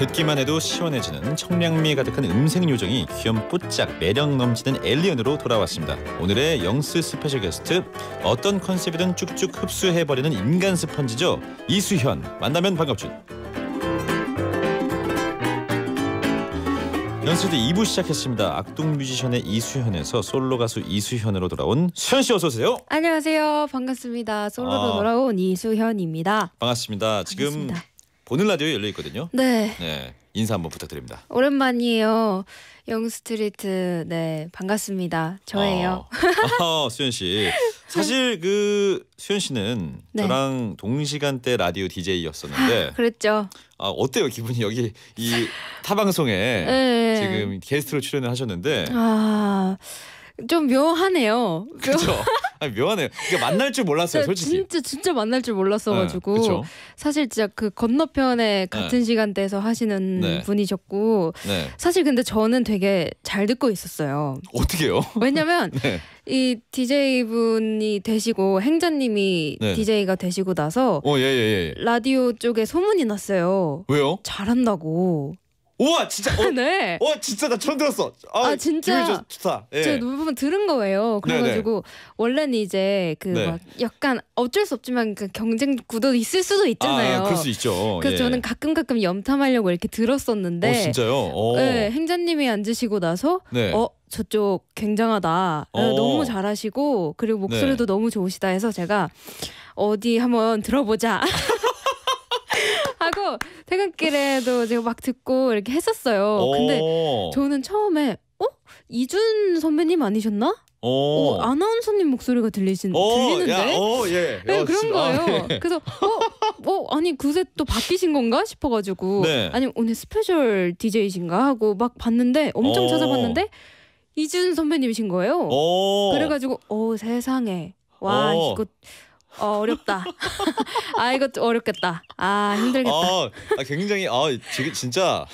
듣기만 해도 시원해지는 청량미 에 가득한 음색 요정이 귀염뽀짝 매력 넘치는 엘리언으로 돌아왔습니다. 오늘의 영스 스페셜 게스트 어떤 컨셉이든 쭉쭉 흡수해버리는 인간 스펀지죠. 이수현 만나면 반갑죠. 연습대 2부 시작했습니다. 악동 뮤지션의 이수현에서 솔로 가수 이수현으로 돌아온 수현 씨 어서 오세요. 안녕하세요. 반갑습니다. 솔로로 아. 돌아온 이수현입니다. 반갑습니다. 지금 반갑습니다. 보는 라디오에 열려 있거든요. 네. 네. 인사 한번 부탁드립니다. 오랜만이에요. 영스트리트 네 반갑습니다. 저예요. 아, 아, 수현 씨. 사실 네. 그 수현 씨는 네. 저랑 동시간대 라디오 DJ였었는데. 아, 그랬죠. 아 어때요 기분이 여기 이 타방송에 네. 지금 게스트로 출연을 하셨는데. 아좀 묘하네요. 그렇죠. 아니 묘하네요. 그러니까 만날 줄 몰랐어요, 솔직히. 진짜 진짜 만날 줄 몰랐어가지고 네, 사실 진짜 그 건너편에 네. 같은 네. 시간대에서 하시는 네. 분이셨고 네. 사실 근데 저는 되게 잘 듣고 있었어요. 어떻게요? 왜냐면 네. 이 DJ 분이 되시고 행자님이 네. DJ가 되시고 나서 어, 예, 예, 예. 라디오 쪽에 소문이 났어요. 왜요? 잘한다고. 우와 진짜 어, 네. 와 진짜 나 처음 들었어. 아, 아 진짜 좋, 좋다. 예. 제가 대부분 들은 거예요. 그래가지고 네네. 네. 원래는 이제 그 네. 약간 어쩔 수 없지만 그 경쟁 구도 있을 수도 있잖아요. 아, 그럴 수 있죠. 그래서 예. 저는 가끔 가끔 염탐하려고 이렇게 들었었는데. 어, 진짜요? 오. 어. 네, 행자님이 앉으시고 나서 네. 어 저쪽 굉장하다. 오. 어, 어. 너무 잘하시고 그리고 목소리도 네. 너무 좋으시다 해서 제가 어디 한번 들어보자. 하고 퇴근길에도 제가 막 듣고 이렇게 했었어요. 근데 저는 처음에 어 이준 선배님 아니셨나? 오. 오, 아나운서님 목소리가 들리신 오, 들리는데 야, 오, 예. 네, 야, 그런 진, 아, 거예요. 아, 예. 그래서 어, 어 아니 그새 또 바뀌신 건가 싶어가지고 네. 아니 오늘 스페셜 DJ이신가 하고 막 봤는데 엄청 찾아봤는데 이준 선배님이신 거예요. 그래가지고 어 세상에 와 이거 어, 어렵다. 아 이거 어렵겠다. 아 힘들겠다. 어, 아, 굉장히 아 지금 진짜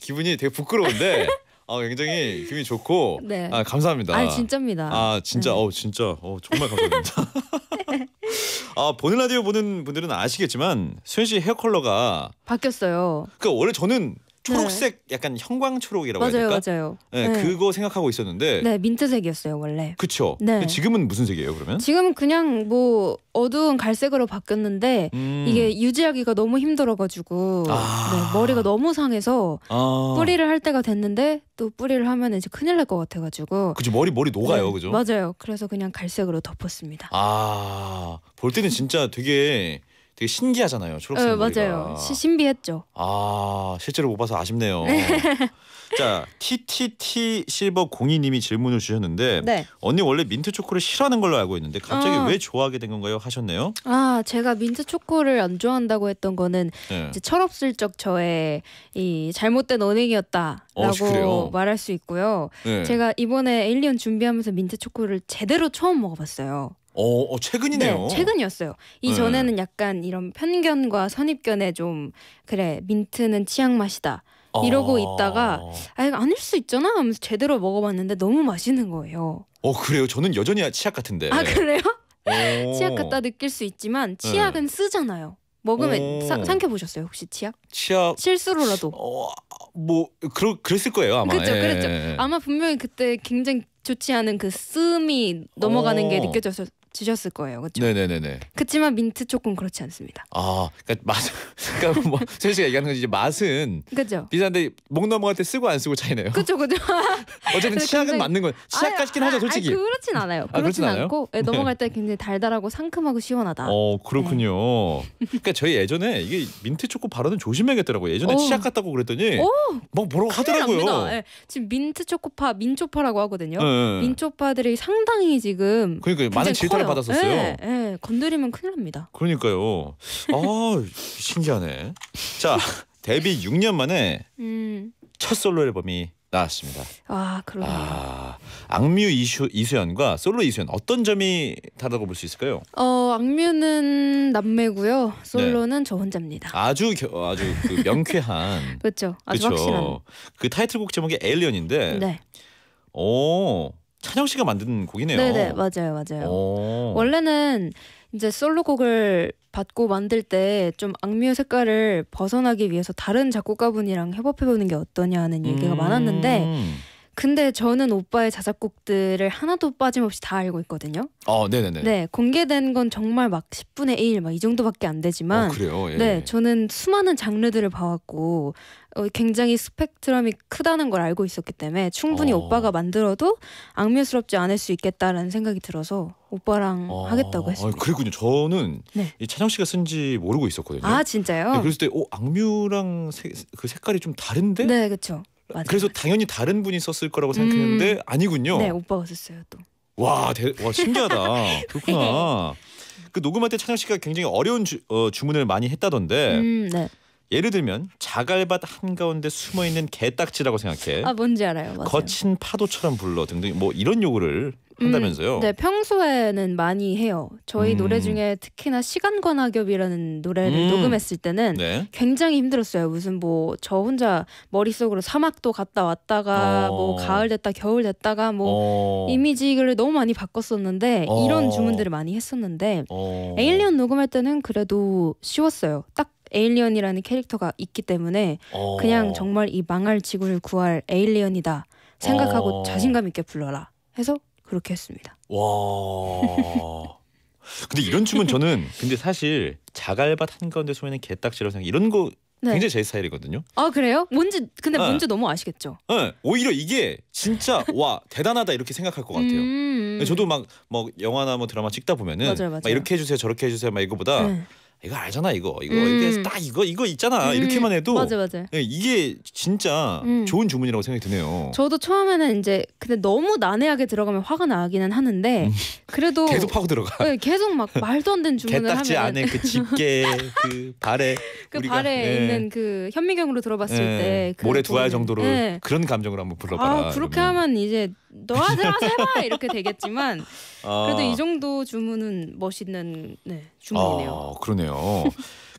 기분이 되게 부끄러운데 아 굉장히 기분이 좋고 네. 아 감사합니다. 아 진짜입니다. 아 진짜 네. 어 진짜 어 정말 감사합니다. 아 보는 라디오 보는 분들은 아시겠지만 수현 씨 헤어 컬러가 바뀌었어요. 그러니까 원래 저는 초록색 네. 약간 형광초록이라고 맞아요, 해야 될까? 맞아요. 네, 네. 그거 생각하고 있었는데 네, 민트색이었어요, 원래. 그쵸 네. 지금은 무슨 색이에요, 그러면? 지금 은 그냥 뭐 어두운 갈색으로 바뀌었는데 음. 이게 유지하기가 너무 힘들어 가지고 아. 네, 머리가 너무 상해서 아. 뿌리를 할 때가 됐는데 또 뿌리를 하면 이제 큰일 날 것 같아 가지고. 그죠 머리 머리 녹아요. 네, 그죠? 맞아요. 그래서 그냥 갈색으로 덮었습니다. 아. 볼 때는 진짜 되게 되게 신기하잖아요. 초록색 네, 맞아요. 시, 신비했죠. 아 실제로 못 봐서 아쉽네요. 네. 자 TTT 실버 공이님이 질문을 주셨는데 네. 언니 원래 민트 초코를 싫어하는 걸로 알고 있는데 갑자기 아. 왜 좋아하게 된 건가요? 하셨네요. 아 제가 민트 초코를 안 좋아한다고 했던 거는 네. 이제 철없을적 저의 이 잘못된 언행이었다라고 어, 말할 수 있고요. 네. 제가 이번에 에일리언 준비하면서 민트 초코를 제대로 처음 먹어봤어요. 어, 어, 최근이네요. 네, 최근이었어요. 이전에는 네. 약간 이런 편견과 선입견에 좀 그래 민트는 치약 맛이다. 이러고 아. 있다가 아 이거 아닐 수 있잖아 하면서 제대로 먹어봤는데 너무 맛있는 거예요. 어 그래요? 저는 여전히 치약 같은데. 아 그래요? 치약 같다 느낄 수 있지만 치약은 네. 쓰잖아요. 먹으면 사, 삼켜 보셨어요 혹시 치약? 치약 실수로라도. 어뭐 그러 그랬을 거예요 아마. 그렇죠, 그렇죠. 아마 분명히 그때 굉장히 좋지 않은 그 씀이 넘어가는 게 어. 느껴졌을 주셨을 거예요, 그렇죠? 네네네네. 그렇지만 민트 초코는 그렇지 않습니다. 아, 그러니까 맛, 그러니까 뭐 세현 가 얘기하는 건 이제 맛은 그죠 비싼데 목 넘어갈 때 쓰고 안 쓰고 차이네요. 그렇죠, 그렇죠. 어쨌든 치약은 굉장히... 맞는 건 치약 같긴 하죠, 솔직히. 아 그렇진 않아요. 그렇진, 아, 그렇진 않고 예, 네. 넘어갈 때 굉장히 달달하고 상큼하고 시원하다. 어, 그렇군요. 네. 그러니까 저희 예전에 이게 민트 초코 바르는 조심해야겠더라고요. 예전에 오. 어. 치약 같다고 그랬더니 오. 어. 막 뭐라고 하더라고요. 네. 지금 민트 초코파 민초파라고 하거든요. 네, 네, 네. 민초파들이 상당히 지금 그러니까 많은 질타를 전화를 예, 받았었어요. 네, 네. 건드리면 큰일 납니다. 그러니까요. 아 신기하네. 자 데뷔 6년 만에 음. 첫 솔로 앨범이 나왔습니다. 아그러요 아, 악뮤 이슈, 이수연과 솔로 이수연 어떤 점이 다르다고 볼 수 있을까요? 어 악뮤는 남매고요. 솔로는 네. 저 혼자입니다. 아주 겨, 아주 그 명쾌한 그렇죠. 아주 그쵸? 확실한 그 타이틀곡 제목이 에일리언인데. 네. 오 찬영 씨가 만든 곡이네요. 네네 네, 맞아요 맞아요. 오. 원래는 이제 솔로곡을 받고 만들 때 좀 악뮤 색깔을 벗어나기 위해서 다른 작곡가분이랑 협업해보는 게 어떠냐는 얘기가 음. 많았는데 근데 저는 오빠의 자작곡들을 하나도 빠짐없이 다 알고 있거든요. 어, 네네네. 네, 공개된 건 정말 막 10분의 1, 막 이 정도밖에 안 되지만. 어, 그래요. 예. 네, 저는 수많은 장르들을 봐왔고 어, 굉장히 스펙트럼이 크다는 걸 알고 있었기 때문에 충분히 어. 오빠가 만들어도 악뮤스럽지 않을 수 있겠다라는 생각이 들어서 오빠랑 어. 하겠다고 했어니 아, 그랬군요. 저는 네. 이 찬영 씨가 쓴지 모르고 있었거든요. 아 진짜요? 네, 그랬을 때, 어 악뮤랑 세, 그 색깔이 좀 다른데? 네, 그렇죠. 맞아요. 그래서 당연히 다른 분이 썼을 거라고 생각했는데 음... 아니군요. 네, 오빠가 썼어요 또. 와, 대, 와 신기하다. 그렇구나. 네. 그 녹음할 때 찬혁 씨가 굉장히 어려운 주, 어, 주문을 많이 했다던데. 음, 네. 예를 들면 자갈밭 한가운데 숨어 있는 개딱지라고 생각해. 아 뭔지 알아요. 맞아요. 거친 파도처럼 불러 등등 뭐 이런 요구를 음, 한다면서요? 음, 네, 평소에는 많이 해요. 저희 음. 노래 중에 특히나 시간 관악엽이라는 노래를 음. 녹음했을 때는 네. 굉장히 힘들었어요. 무슨 뭐 저 혼자 머릿속으로 사막도 갔다 왔다가 어. 뭐 가을 됐다 겨울 됐다가 뭐 어. 이미지를 너무 많이 바꿨었는데 어. 이런 주문들을 많이 했었는데 어. 에일리언 녹음할 때는 그래도 쉬웠어요. 딱 에일리언이라는 캐릭터가 있기 때문에 어. 그냥 정말 이 망할 지구를 구할 에일리언이다 생각하고 어. 자신감 있게 불러라 해서 그렇게 했습니다. 와. 근데 이런 춤은 저는 근데 사실 자갈밭 한가운데 소매는 개딱지라고 생각. 이런 거 네. 굉장히 제 스타일이거든요. 아 그래요? 뭔지 근데 네. 뭔지 너무 아시겠죠. 네. 오히려 이게 진짜 와 대단하다 이렇게 생각할 것 같아요. 음... 저도 막 뭐 영화나 뭐 드라마 찍다 보면은 맞아요, 맞아요. 막 이렇게 해주세요 저렇게 해주세요 막 이거보다 네. 이거 알잖아 이거 이거 음. 이게 딱 이거 이거 있잖아 음. 음. 이렇게만 해도 맞아 맞아 예, 이게 진짜 음. 좋은 주문이라고 생각이 드네요. 저도 처음에는 이제 근데 너무 난해하게 들어가면 화가 나기는 하는데 음. 그래도 계속 파고 들어가. 네, 계속 막 말도 안 되는 주문을 하 개딱지 안에 그 집게 그 발에 그 우리가, 발에 네. 있는 그 현미경으로 들어봤을 네. 때 모래 두알 정도로 그런 감정을 한번 아, 불러봐라. 아 그렇게 그러면. 하면 이제 너아들 하세봐 이렇게 되겠지만 아. 그래도 이 아. 정도 주문은 멋있는 네, 주문이네요. 아, 그러네요.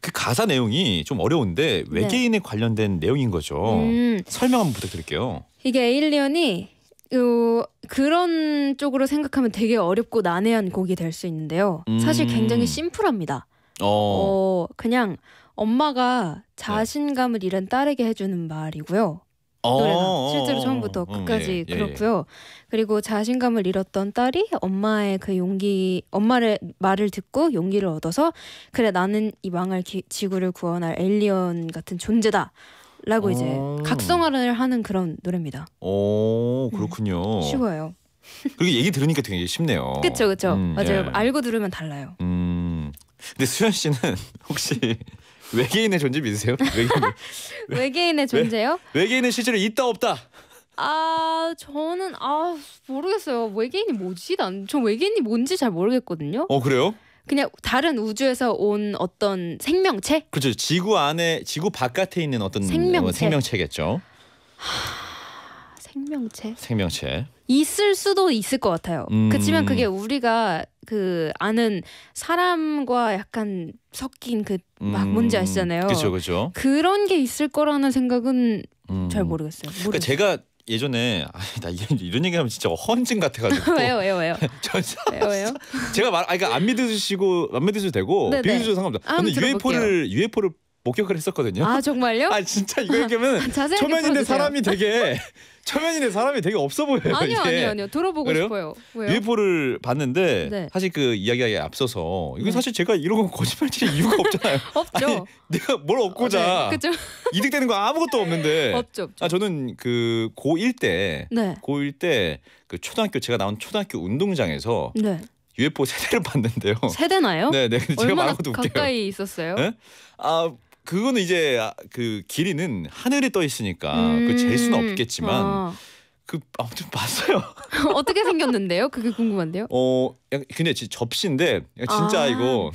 그 가사 내용이 좀 어려운데 네. 외계인에 네. 관련된 내용인 거죠. 음. 설명 한번 부탁드릴게요. 이게 에일리언이 요, 그런 쪽으로 생각하면 되게 어렵고 난해한 곡이 될 수 있는데요. 음. 사실 굉장히 음. 심플합니다. 어. 어. 그냥 엄마가 네. 자신감을 잃은 딸에게 해주는 말이고요. 노래가 어, 실제로 어, 어. 처음부터 음, 끝까지 예, 그렇고요. 예. 그리고 자신감을 잃었던 딸이 엄마의 그 용기, 엄마의 말을 듣고 용기를 얻어서 그래 나는 이 망할 기, 지구를 구원할 엘리언 같은 존재다. 라고 이제 각성화를 하는 그런 노래입니다. 오 음, 그렇군요. 음, 쉬워요. 그리고 얘기 들으니까 되게 쉽네요. 그렇죠, 그렇죠. 음, 맞아요. 예. 알고 들으면 달라요. 음, 근데 수현 씨는 혹시 외계인의 존재 믿으세요? 외계인. 외계인의 존재요? 외, 외계인은 실제로 있다 없다. 아 저는 아 모르겠어요. 외계인이 뭐지? 난 전 외계인이 뭔지 잘 모르겠거든요. 어 그래요? 그냥 다른 우주에서 온 어떤 생명체? 그렇죠. 지구 안에 지구 바깥에 있는 어떤 생명체. 생명체겠죠. 생명체. 생명체. 있을 수도 있을 것 같아요. 음... 그렇지만 그게 우리가 그 아는 사람과 약간 섞인 그막 음, 뭔지 아시잖아요. 그렇죠, 그렇죠. 그런 게 있을 거라는 생각은 음. 잘 모르겠어요. 그러니까 모르겠어요. 그러니까 제가 예전에 아, 나 이런, 이런 얘기하면 진짜 헌증 같아가지고 왜요, 왜요, 왜요? 전 왜요, 왜요? 제가 말, 아, 그러니까 안 믿으시고 안 믿으셔도 되고 네네. 믿으셔도 상관없다. 근데 들어 UFO를 UFO를 목격을 했었거든요. 아 정말요? 아 진짜 이거 얘기하면 초면인데 사람이 되게 초면인데 사람이 되게 없어 보여요. 아니요, 아니요, 아니요. 들어보고 그래요? 싶어요. 왜요? UFO를 봤는데 네. 사실 그 이야기에 앞서서 이거 네. 사실 제가 이런 건 거짓말 칠 이유가 없잖아요. 없죠. 아니, 내가 뭘 얻고자 어, 네. 이득되는 거 아무것도 없는데. 없죠, 없죠. 아 저는 그 고1 때, 고1 때그 초등학교 제가 나온 초등학교 운동장에서 UFO 네. 세대를 봤는데요. 세대나요? 네, 네. 제가 얼마나 말하고도 웃겨요. 있었어요? 네? 아 그거는 이제 아, 그 길이는 하늘이떠 있으니까 음. 그 재수는 음, 없겠지만 어. 그 아무튼 봤어요. 어떻게 생겼는데요? 그게 궁금한데요. 어, 근데 진짜 접시인데 진짜 아. 이거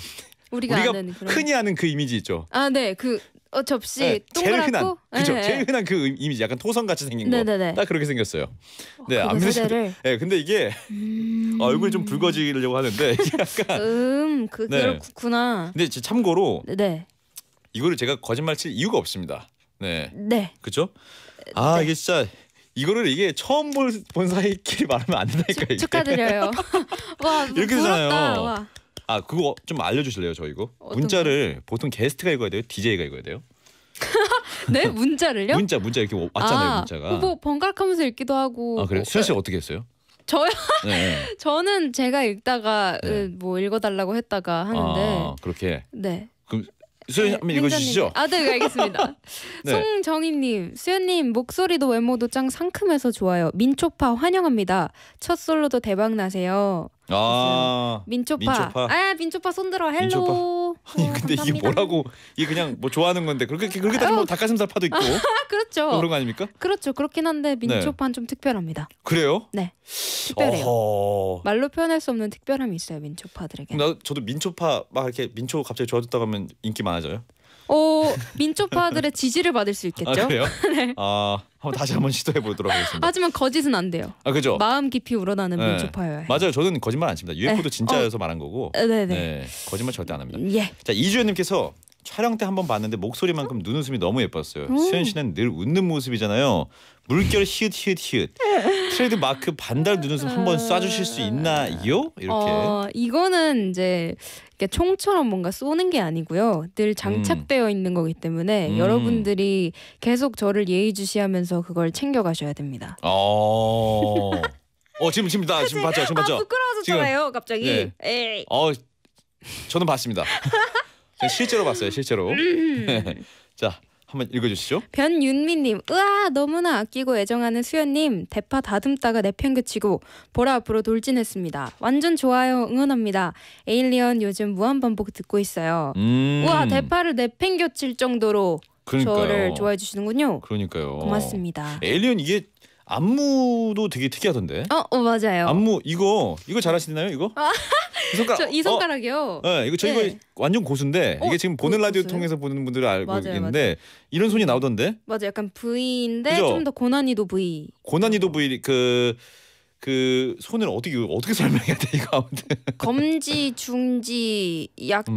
우리가, 우리가 아는 그런... 흔히 아는 그 이미지 있죠. 아, 네, 그 어, 접시 네, 동그랗고 제일 흔한 그죠 네, 제일 흔한 그 이미지 약간 토성 같이 생긴 네, 거딱 그렇게 생겼어요. 네, 어, 네, 안 믿으시. 네, 근데 이게 음... 얼굴이 좀 붉어지려고 하는데 약간 음, 그, 네. 그렇구나. 근데 참고로 네. 이거를 제가 거짓말 칠 이유가 없습니다. 네. 네. 그렇죠? 아 네. 이게 진짜 이거를 이게 처음 볼, 본 사이끼리 말하면 안 된다니까. 요 축하드려요. 와 이렇게 되잖아요. 아 그거 좀 알려주실래요 저 이거 문자를 거? 보통 게스트가 읽어야 돼요 DJ가 읽어야 돼요? 네 문자를요? 문자 문자 이렇게 왔잖아요 아, 문자가. 뭐 번갈아가면서 읽기도 하고. 아 그래? 요 수현 씨 어떻게 했어요? 저요? 네. 저는 제가 읽다가 네. 뭐 읽어달라고 했다가 하는데. 아, 그렇게. 네. 수현 한번 네, 읽어주시죠. 아, 네, 네 알겠습니다. 네. 송정희님, 수현님 목소리도 외모도 짱 상큼해서 좋아요. 민초파 환영합니다. 첫 솔로도 대박 나세요. 아 민초파. 민초파. 아 민초파 손들어 헬로. 어, 아니 근데 감 이게 뭐라고 이게 그냥 뭐 좋아하는 건데 그렇게 그렇게 따지면 뭐 어. 닭가슴살 파도 있고. 아, 그렇죠. 뭐 그런 거 아닙니까? 그렇죠. 그렇긴 한데 네. 민초파는 네. 좀 특별합니다. 그래요? 네. 특별해요. 어허... 말로 표현할 수 없는 특별함이 있어요 민초파들에게. 나 저도 민초파 막 이렇게 민초 갑자기 좋아졌다 하면 인기 많아져요? 어 민초파들의 지지를 받을 수 있겠죠. 아, 그래요? 네. 아 한번 다시 한번 시도해 보도록 하겠습니다. 하지만 거짓은 안 돼요. 아 그죠. 마음 깊이 우러나는 네. 민초파요. 맞아요. 저는 거짓말 안 칩니다. 네. UFO도 진짜여서 어. 말한 거고. 네네. 네. 네. 거짓말 절대 안 합니다. 예. 자 이주연님께서 촬영 때 한번 봤는데 목소리만큼 눈웃음이 너무 예뻤어요. 음. 수현 씨는 늘 웃는 모습이잖아요. 물결 히읗 히읗 히읗. 트레이드 마크 반달 눈웃음 한번 쏴주실 수 있나요? 이렇게. 어, 이거는 이제 총처럼 뭔가 쏘는 게 아니고요. 늘 장착되어 음. 있는 거기 때문에 음. 여러분들이 계속 저를 예의주시하면서 그걸 챙겨가셔야 됩니다. 어. 어 지금 지금 나 지금 아, 봤죠 지금 봤죠. 아, 부끄러워졌잖아요 지금. 갑자기. 네. 에이. 어 저는 봤습니다. 실제로 봤어요. 실제로. 음. 자, 한번 읽어주시죠. 변윤미님, 으아 너무나 아끼고 애정하는 수연님 대파 다듬다가 내팽개치고 보라 앞으로 돌진했습니다. 완전 좋아요, 응원합니다. 에일리언 요즘 무한 반복 듣고 있어요. 음. 우와 대파를 내팽겨칠 정도로 그러니까요. 저를 좋아해 주시는군요. 그러니까요. 고맙습니다. 에일리언 이게 안무도 되게 특이하던데. 어, 어 맞아요. 안무 이거 이거 잘하시나요 이거? 아, 이 손가락 저, 이 어. 손가락이요. 어, 네, 이거 저희가 네. 예. 완전 고수인데 어, 이게 지금 보는 어, 라디오 고수요? 통해서 보는 분들은 알고 맞아요, 있는데 맞아요. 이런 손이 나오던데. 맞아, 요 약간 V인데 좀 더 고난이도 V. 고난이도 V 그그 그 손을 어떻게 어떻게 설명해야 돼 이거 아무튼 검지 중지 약지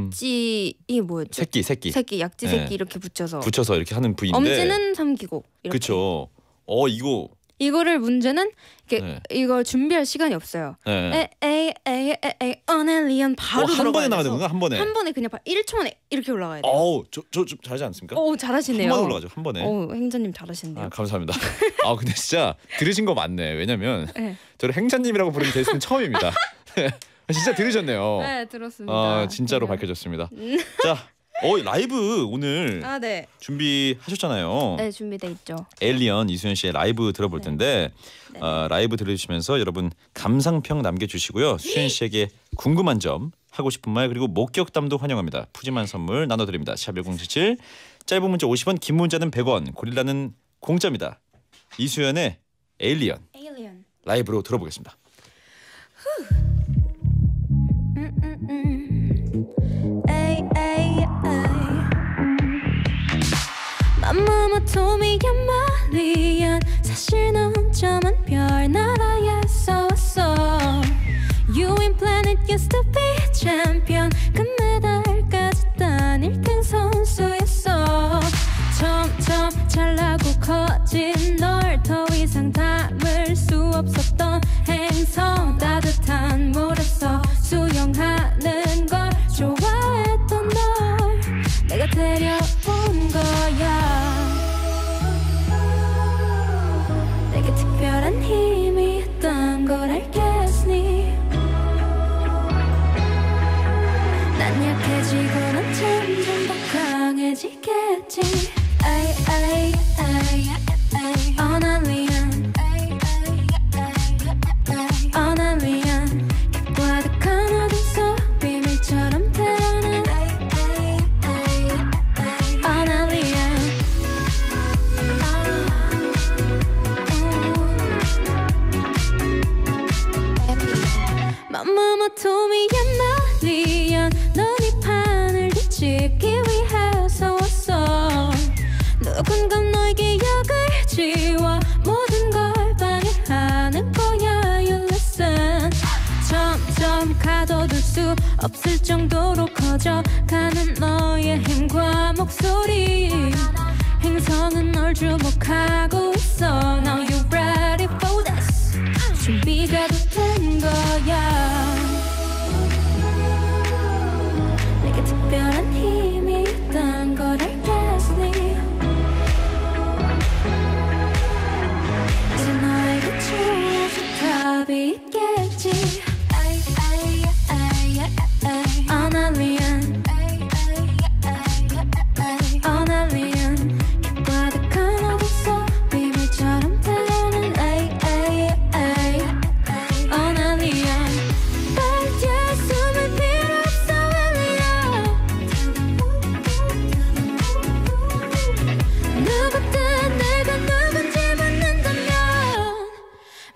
음. 이게 뭐였죠? 새끼 새끼 새끼 약지 새끼 예. 이렇게 붙여서 붙여서 이렇게 하는 부위인데 엄지는 삼기고 그렇죠. 어 이거 이거를 문제는 이렇게 네. 이걸 준비할 시간이 없어요. 네. 에이 에 에이 어넬리언 바로 어, 한 번에 나가야 되는가? 한 번에. 한 번에 그냥 1초 만에 이렇게 올라가야 돼 어우, 저저 잘하지 않습니까? 어, 잘하시네요. 한번 올라가죠. 한 번에. 어, 행자님 잘하시네요. 아, 감사합니다. 아, 근데 진짜 들으신 거 맞네. 왜냐면 네. 저를 행자님이라고 부르는 데스는 처음입니다. 네. 아, 진짜 들으셨네요. 네, 들었습니다. 아, 진짜로 그냥... 네. 밝혀졌습니다. 음. 자, 어 라이브 오늘 아, 네. 준비하셨잖아요. 네, 준비돼 있죠. 엘리언 이수연 씨의 라이브 들어볼 네. 텐데 네. 어, 라이브 들으시면서 여러분 감상평 남겨주시고요. 수연 씨에게 궁금한 점 하고 싶은 말 그리고 목격담도 환영합니다. 푸짐한 선물 나눠드립니다. 샵1077 짧은 문자 50원 긴 문자는 100원 고릴라는 공짜입니다. 이수연의 엘리언, 엘리언. 라이브로 들어보겠습니다. 점은 별나라에서 왔어 유인 n 래닛 used to be champion 금메달까지 딴 1등 선수였어 점점 잘나고 커진 널 더 이상 담을 수 없었던 행성 따뜻한 물에서 수영하는 같은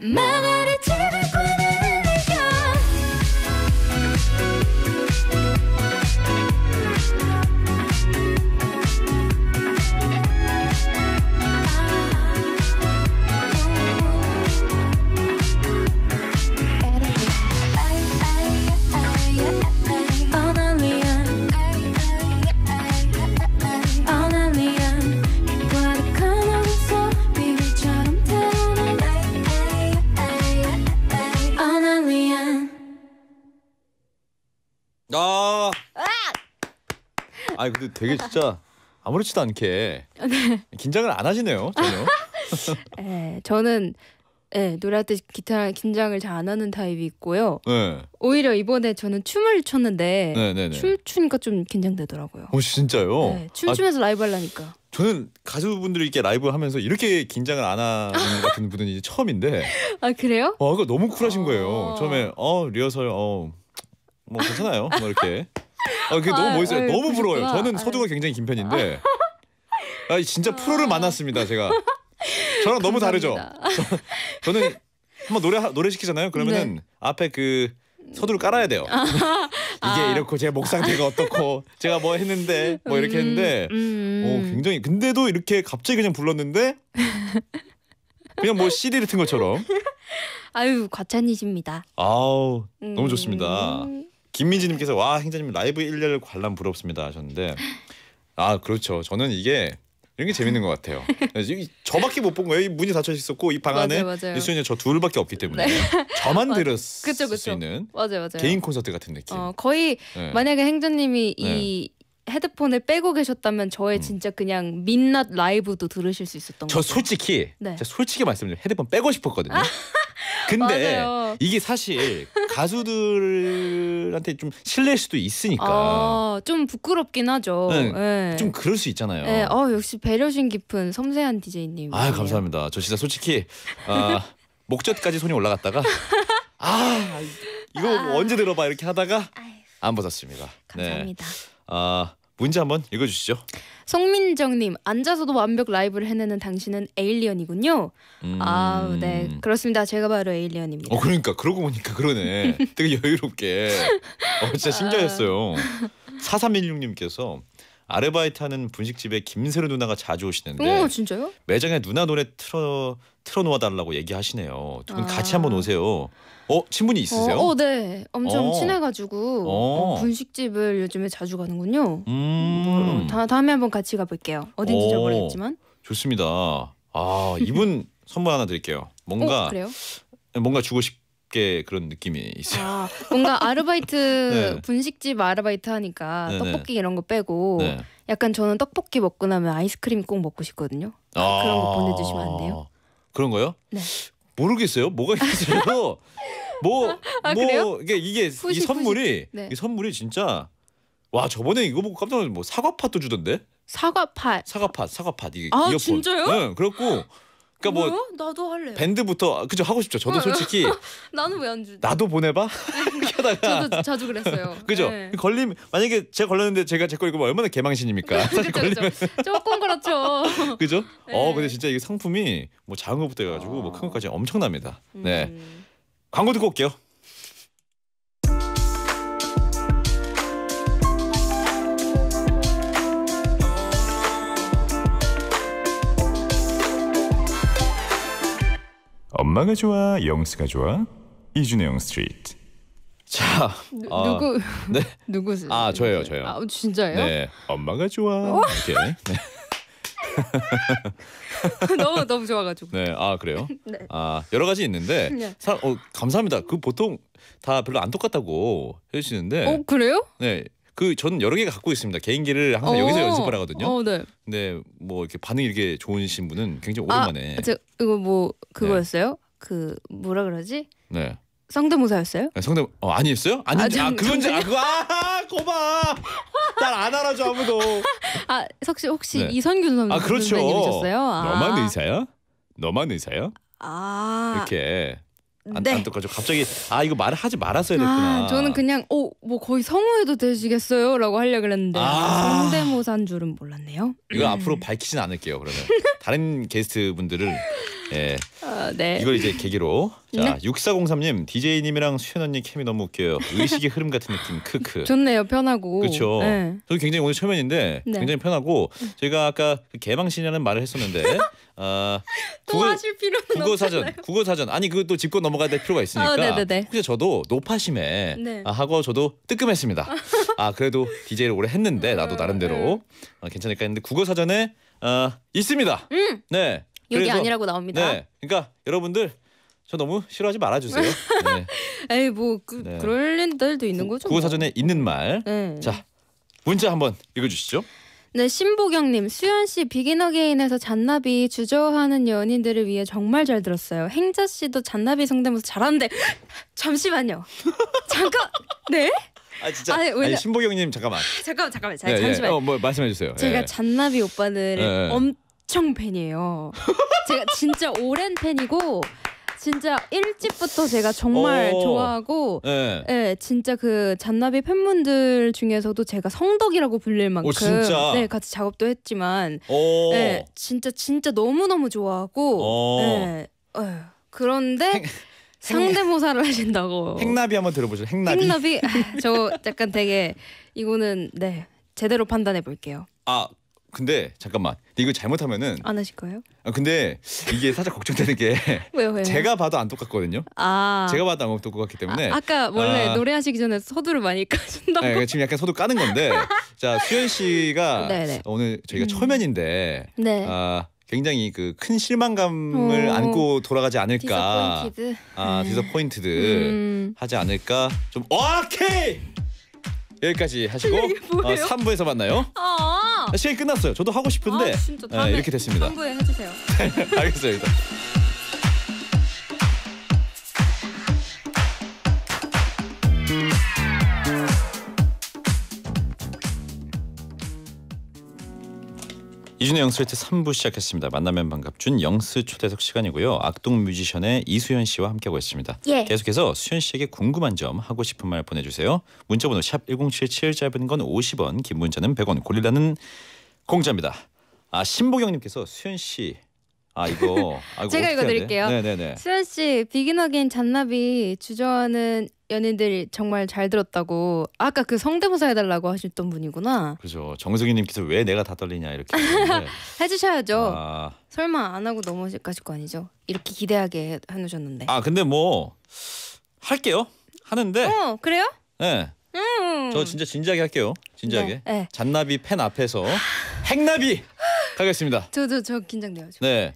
My 아 근데 되게 진짜 아무렇지도 않게 네. 긴장을 안 하시네요. 전혀. 네, 저는 네, 노래할 때 기타 긴장을 잘 안 하는 타입이 있고요. 네. 오히려 이번에 저는 춤을 췄는데 네, 네, 네. 춤 추니까 좀 긴장되더라고요. 오 어, 진짜요? 네, 춤 아, 추면서 아, 라이브 하려니까. 저는 가수분들이 이렇게 라이브 하면서 이렇게 긴장을 안 하는 같은 분은 이제 처음인데. 아 그래요? 어, 그거 너무 쿨하신 거예요. 아. 처음에 어 리허설 어뭐 괜찮아요. 뭐 이렇게 아, 그게 너무 아, 멋있어요. 아 너무 부러워요. 그 저는 아, 네. 서두가 굉장히 긴 편인데 아, 진짜 프로를 만났습니다. 제가 저랑 너무 다르죠. 저, 는 한번 노래 노래 시키잖아요. 그러면은 네. 앞에 그 서두를 깔아야 돼요. 아, 이게 아. 이렇고 제목 상태가 어떻고 제가 뭐 했는데 뭐 이렇게 음, 했는데 음, 오, 굉장히 근데도 이렇게 갑자기 그냥 불렀는데 그냥 뭐 CD 를튼 것처럼 아유 과찬이십니다. 아우 음. 너무 좋습니다. 김민지님께서 와 행자님 라이브 1열 관람 부럽습니다 하셨는데 아 그렇죠. 저는 이게 이런 게 재밌는 것 같아요. 저밖에 못 본 거예요. 문이 닫혀 있었고 이 방 안에 뉴스는 저 둘밖에 없기 때문에 네. 저만 들었을 그쵸, 그쵸. 수 있는 맞아요, 맞아요. 개인 콘서트 같은 느낌. 어, 거의 네. 만약에 행자님이 네. 이 헤드폰을 빼고 계셨다면 저의 음. 진짜 그냥 민낯 라이브도 들으실 수 있었던 거예요. 저 솔직히 네. 솔직히 말씀드리면 헤드폰 빼고 싶었거든요. 아. 근데 이게 사실 가수들한테 좀 실례일 수도 있으니까 아, 좀 부끄럽긴 하죠. 네, 네. 좀 그럴 수 있잖아요. 네, 어, 역시 배려심 깊은 섬세한 디제님아 감사합니다. 저 진짜 솔직히 아, 목젖까지 손이 올라갔다가 아 이거 아. 언제 들어봐 이렇게 하다가 안 벗었습니다. 네. 감사합니다. 네. 아 문제 한번 읽어주시죠. 송민정님 앉아서도 완벽 라이브를 해내는 당신은 에일리언이군요. 음... 아, 네 그렇습니다. 제가 바로 에일리언입니다. 어, 그러니까 그러고 보니까 그러네. 되게 여유롭게. 어, 진짜 아. 신기했어요. 4316님께서 아르바이트하는 분식집에 김세로 누나가 자주 오시는데 어, 진짜요? 매장에 누나 노래 틀어 틀어놓아 달라고 얘기하시네요. 두분 아. 같이 한번 오세요. 어 친분이 있으세요? 어, 어 네, 엄청 어. 친해가지고 어. 어 분식집을 요즘에 자주 가는군요. 음. 뭐, 다 다음에 한번 같이 가볼게요. 어딘지 어. 잘 모르겠지만. 좋습니다. 아 이분 선물 하나 드릴게요. 뭔가 어, 뭔가 주고 싶. 어깨 그런 느낌이 있어요. 아, 뭔가 아르바이트 네. 분식집 아르바이트 하니까 네네. 네. 떡볶이 이런 거 빼고 네. 약간 저는 떡볶이 먹고 나면 아이스크림 꼭 먹고 싶거든요. 아 그런 거 보내주시면 안 돼요? 그런 거요? 네. 모르겠어요. 뭐가 있어요? 뭐뭐 아, 뭐 이게 이게 후식, 이 선물이 네. 이 선물이 진짜 와 저번에 이거 보고 깜짝 놀랐뭐 사과팥도 주던데? 사과팥. 사과팥, 사과팥 이게 아, 이어폰. 진짜요? 네, 그렇고 그러니까 뭐 뭐요? 나도 할래. 밴드부터 아, 그죠 하고 싶죠. 저도 어, 어. 솔직히 나는 왜안 주지? 나도 보내봐. 네. 하다가 저도 자주 그랬어요. 그죠? 네. 걸림 만약에 제가 걸렸는데 제가 제거 읽으면 얼마나 개망신입니까? 그쵸, 걸리면 그쵸. 조금 그렇죠. 그죠? 어, 네. 어 근데 진짜 이게 상품이 뭐 작은 것부터 해가지고 뭐큰 것까지 엄청납니다. 네. 음. 광고 듣고 올게요. 엄마가 좋아, 영스가 좋아, 이준영 스트리트. 자, 아, 누구 네. 누구세요? 아 저예요, 저예요. 아 진짜요? 네, 엄마가 좋아. 어? 이렇게. 네. 너무 너무 좋아가지고. 네, 아 그래요? 네. 아 여러 가지 있는데, 네. 사, 어, 감사합니다. 그 보통 다 별로 안 똑같다고 해주시는데. 어 그래요? 네, 그전 여러 개 갖고 있습니다. 개인기를 항상 여기서 어. 연습을 하거든요. 어, 네. 근데 뭐 이렇게 반응이 이렇게 좋으신 분은 굉장히 아, 오랜만에. 아, 저 이거 뭐 그거였어요? 네. 그 뭐라 그러지? 네. 성대모사였어요? 아, 성대 어, 아니었어요? 아니 아, 지금, 아 그건지 아 그거 아 거봐 날안 알아줘 아무도 아석시 혹시 네. 이선균 아, 그렇죠. 선배님이셨어요? 아 그렇죠. 너만 의사야? 너만 의사야? 아 이렇게 안, 네. 안 뜯거죠. 갑자기 아 이거 말을 하지 말았어야 아, 됐구나. 아, 저는 그냥 어 뭐 거의 성우해도 되시겠어요라고 하려 그랬는데 아~ 성대모사인 줄은 몰랐네요. 이거 음. 앞으로 밝히진 않을게요. 그러면 다른 게스트 분들을 예 어, 네. 이걸 이제 계기로 자, 네. 6403님, DJ님이랑 수현 언니 케미 너무 웃겨요. 의식의 흐름 같은 느낌, 크크. 좋네요, 편하고. 그렇죠. 네. 저도 굉장히 오늘 초면인데 네. 굉장히 편하고 저희가 아까 그 개방신이라는 말을 했었는데 아, 또국 하실 필요는 국어 사전, 국어 사전. 아니 그것도 짚고 넘어가야 될 필요가 있으니까. 아, 네 혹시 저도 노파심에 네. 아, 하고 저도 뜨끔했습니다. 아 그래도 DJ를 오래 했는데 나도 음, 나름대로 아, 괜찮을까 했는데 국어 사전에 아, 있습니다. 음. 네. 여기 그래서, 아니라고 나옵니다. 네. 그러니까 여러분들 저 너무 싫어하지 말아주세요. 네. 에이 뭐 그, 네. 럴 날도 있는 거죠. 구호 뭐. 사전에 있는 말. 네. 자 문자 한번 읽어주시죠. 네, 신보경님, 수현 씨 비긴 어게인에서 잔나비 주저하는 연인들을 위해 정말 잘 들었어요. 행자 씨도 잔나비 성대모사 잘하는데 잠시만요. 잠깐, 네? 아 진짜. 아니, 왜냐... 아니 신보경님 잠깐만. 아, 잠깐 잠깐만 자, 예, 잠시만. 예. 어, 뭐 말씀해 주세요. 제가 예. 잔나비 오빠를 예, 예. 엄청 팬이에요. 제가 진짜 오랜 팬이고 진짜 일찍부터 제가 정말 좋아하고 네. 네. 진짜 그 잔나비 팬분들 중에서도 제가 성덕이라고 불릴 만큼 오, 네 같이 작업도 했지만 오. 예, 진짜 진짜 너무 너무 좋아하고 네어 그런데 상대모사를 하신다고 행나비 한번 들어보죠 행나비 행나비 아, 저 약간 되게 이거는 네 제대로 판단해 볼게요 아 근데 잠깐만 근데 이거 잘못하면은 안 하실 거예요? 아, 근데 이게 살짝 걱정되는 게 왜요, 왜요? 제가 봐도 안 똑같거든요. 아 제가 봐도 안 똑같기 때문에 아, 까 원래 아, 노래하시기 전에 서두를 많이 까신다고. 네, 지금 약간 서두 까는 건데 자 수현 씨가 네네. 네. 오늘 저희가 음. 초면인데 네. 아, 굉장히 그 큰 실망감을 오. 안고 돌아가지 않을까. 디서포인티드. 아 디서포인트드 음. 하지 않을까. 좀 오케이. 여기까지 하시고 어, 3부에서 만나요. 어. 아 시간 이 끝났어요. 저도 하고 싶은데 아, 네, 이렇게 됐습니다. 3부에 해주세요. 알겠습니다. 이준의 영스레트 3부 시작했습니다. 만나면 반갑준 영스 초대석 시간이고요. 악동 뮤지션의 이수연 씨와 함께하고 있습니다. 예. 계속해서 수연 씨에게 궁금한 점, 하고 싶은 말 보내주세요. 문자번호 샵 1077 짧은 건 50원, 긴 문자는 100원, 고릴라는 공짜입니다. 아 신보경님께서 수연 씨아 이거 아, 이거 제가 읽어드릴게요. 네네네. 수현 씨 비긴 어게인 잔나비 주저하는 연인들이 정말 잘 들었다고 아까 그 성대모사 해달라고 하셨던 분이구나. 그죠. 정승희님께서 왜 내가 다 떨리냐 이렇게 해주셔야죠. 아... 설마 안 하고 넘어질 까거 아니죠? 이렇게 기대하게 해놓으셨는데. 아 근데 뭐 할게요. 하는데. 어 그래요? 네. 음. 저 진짜 진지하게 할게요. 진지하게. 네, 네. 잔나비 팬 앞에서 핵나비 가겠습니다. 저저저 긴장돼요. 저. 네.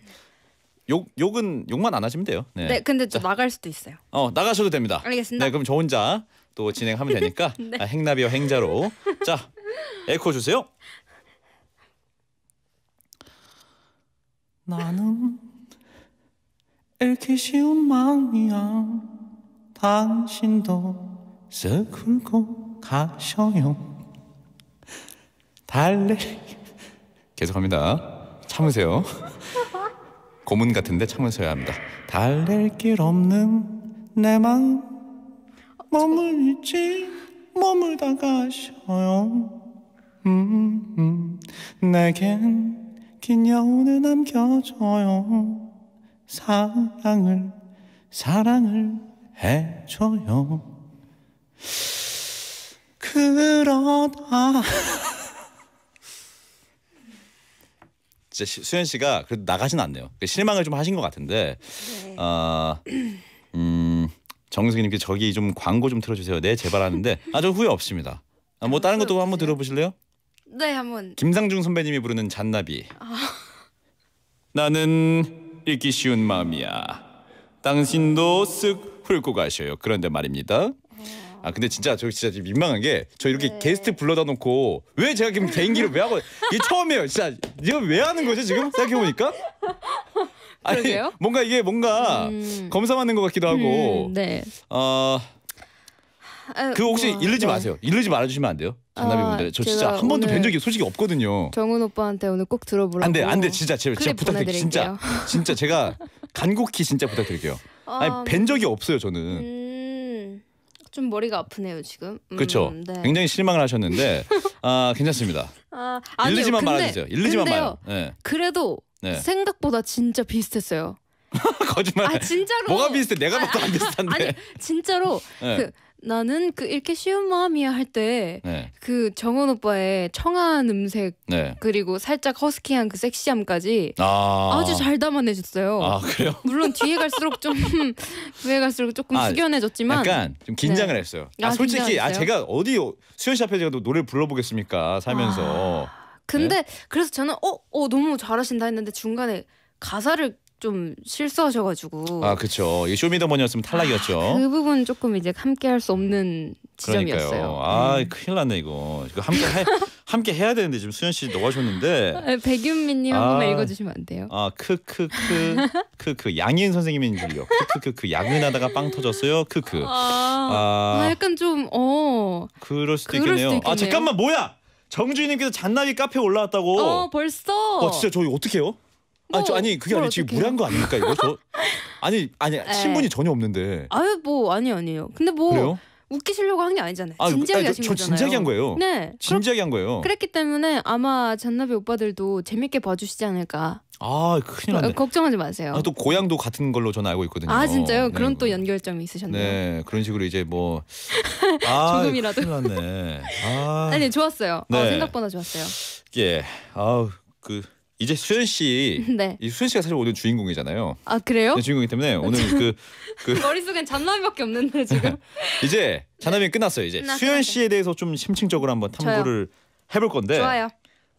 욕 욕은 욕만 안 하시면 돼요. 네. 네 근데 저 자, 나갈 수도 있어요. 어 나가셔도 됩니다. 알겠습니다. 네, 그럼 저 혼자 또 진행하면 되니까 네. 아, 행나비와 행자로 자 에코 주세요. 나는 잃기 쉬운 마음이야. 당신도 슬툴고 가셔요. 달래 계속합니다. 참으세요. 고문 같은데 참으셔야 합니다. 달랠 길 없는 내 마음 머물지 머물다 가셔요. 음, 음, 내겐 긴 여운을 남겨줘요. 사랑을 사랑을 해줘요. 그러다. 진짜 수현 씨가 그래도 나가진 않네요. 그러니까 실망을 좀 하신 것 같은데. 네. 어, 음, 정승희님께 저기 좀 광고 좀 틀어주세요. 네 제발 하는데 아주 후회 없습니다. 아, 뭐 다른 것도 한번 들어보실래요? 네 한번. 김상중 선배님이 부르는 잔나비. 아. 나는 읽기 쉬운 마음이야. 당신도 쓱 훑고 가셔요. 그런데 말입니다. 아 근데 진짜 저 진짜 지금 민망한 게 저 이렇게 네. 게스트 불러다 놓고 왜 제가 지금 개인기를 왜 하고 이게 처음이에요 진짜 이거 왜 하는 거죠 지금 생각해보니까 아니 그러게요? 뭔가 이게 뭔가 음. 검사 받는 것 같기도 하고 음, 네. 어, 아, 그 혹시 이르지 뭐, 네. 마세요 이르지 말아주시면 안 돼요 장남이 분들 아, 저 진짜 한 번도 뵌 적이 솔직히 없거든요 정훈 오빠한테 오늘 꼭 들어보라고 안돼 안돼 진짜 제가 진짜 부탁드릴게요 진짜 진짜 제가 간곡히 진짜 부탁드릴게요 아, 아니 뵌 적이 없어요 저는 음. 좀 머리가 아프네요 지금. 음, 그렇죠. 네. 굉장히 실망을 하셨는데 아 괜찮습니다. 아, 일르지만 말아주세요. 일르지만 말아. 네. 그래도 네. 생각보다 진짜 비슷했어요. 거짓말. 아 진짜로. 뭐가 비슷해? 내가 봐도 아, 안 비슷한데. 아니 진짜로 네. 그. 나는 그 이렇게 쉬운 마음이야 할 때그 네. 그 정원 오빠의 청아한 음색 네. 그리고 살짝 허스키한 그 섹시함까지 아~ 주잘 담아내셨어요. 아 그래요? 물론 뒤에 갈수록 좀 뒤에 갈수록 조금 아, 숙연해졌지만 약간 좀 긴장을 네. 했어요. 아, 아, 솔직히 아 제가 어디 수현 씨 앞에 제가 노래를 불러보겠습니까? 살면서 아, 근데 네? 그래서 저는 어, 어 너무 잘하신다 했는데 중간에 가사를 좀 실수하셔가지고 아 그렇죠 쇼미더머니였으면 아, 탈락이었죠 아, 그 부분 조금 이제 함께할 수 없는 지점이었어요 그러니까요. 아 음. 큰일 났네 이거 이거 함께 해, 함께 해야 되는데 지금 수현 씨 녹아셨는데 백윤미님 아, 한번 아. 읽어주시면 안 돼요 아 크크크 크크 양인 선생님인 줄요 크크크양인하다가빵 터졌어요 크크 아. 아, 아 약간 좀 어 그럴 수도 그럴 있겠네요 수도 아 잠깐만 뭐야 정주희님께서 잔나비 카페 올라왔다고 어 벌써 어 진짜 저희 어떻게 해요? 아, 저, 뭐 아니 그게 아니 지금 무례한 거 아닙니까 이거? 저 아니 아니 신분이 네. 전혀 없는데. 아유 뭐 아니 아니에요. 근데 뭐 그래요? 웃기시려고 한 게 아니잖아요. 아, 진지하게 아니, 하신 저, 거잖아요. 진지하게 한 거예요. 네, 진지하게 한 거예요. 그랬기 때문에 아마 잔나비 오빠들도 재밌게 봐주시지 않을까. 아 큰일 났네. 걱정하지 마세요. 아, 또 고향도 같은 걸로 저는 알고 있거든요. 아 진짜요? 네. 그런 또 연결점이 있으셨네요. 네 그런 식으로 이제 뭐 아, 조금이라도. 큰일 났네. 아. 아니 좋았어요. 아, 네. 어, 생각보다 좋았어요. 예. 아우 그. 이제 수현 씨, 네. 수현 씨가 사실 오늘 주인공이잖아요. 아 그래요? 네, 주인공이기 때문에 네. 오늘 그, 그 머릿속엔 잔나비밖에 없는데 지금. 이제 잔나비 끝났어요. 이제 끝났어요. 수현 씨에 대해서 좀 심층적으로 한번 탐구를 저요. 해볼 건데. 좋아요.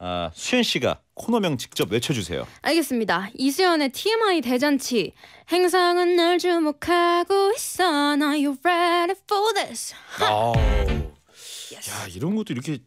아, 수현 씨가 코너명 직접 외쳐주세요. 알겠습니다. 이수연의 TMI 대잔치 행성은 널 주목하고 있어. Now you ready for this? 아, 야 이런 것도 이렇게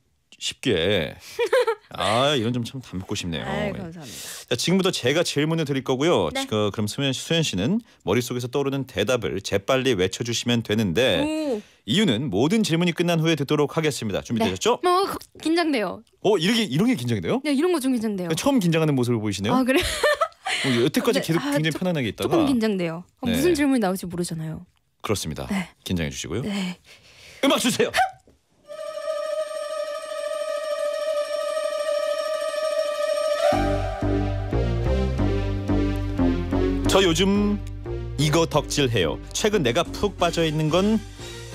쉽게 아 이런 점 참 담고 싶네요. 아유, 예. 감사합니다. 자 지금부터 제가 질문을 드릴 거고요. 네. 지금 어, 그럼 수현 수현 씨는 머릿속에서 떠오르는 대답을 재빨리 외쳐주시면 되는데 오. 이유는 모든 질문이 끝난 후에 듣도록 하겠습니다. 준비되셨죠? 네. 어, 긴장돼요. 어 이렇게 이런 게 긴장돼요? 네 이런 거 좀 긴장돼요. 네, 처음 긴장하는 모습을 보이시네요. 아 그래? 어, 여태까지 네, 계속 아, 굉장히 조, 편안하게 있다가 조금 긴장돼요. 아, 네. 무슨 질문이 나올지 모르잖아요. 그렇습니다. 네. 긴장해 주시고요. 음악 주세요. 저 요즘 이거 덕질해요. 최근 내가 푹 빠져 있는 건